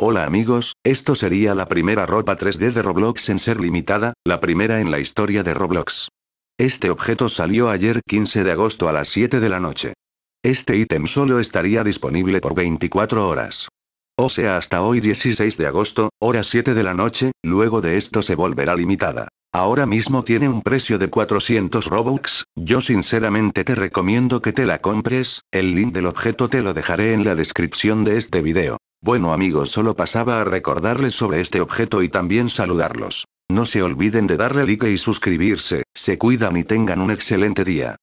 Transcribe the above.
Hola amigos, esto sería la primera ropa 3D de Roblox en ser limitada, la primera en la historia de Roblox. Este objeto salió ayer 15 de agosto a las 7 de la noche. Este ítem solo estaría disponible por 24 horas. O sea hasta hoy 16 de agosto, hora 7 de la noche, luego de esto se volverá limitada. Ahora mismo tiene un precio de 400 Robux, yo sinceramente te recomiendo que te la compres, el link del objeto te lo dejaré en la descripción de este video. Bueno amigos solo pasaba a recordarles sobre este objeto y también saludarlos. No se olviden de darle like y suscribirse, se cuidan y tengan un excelente día.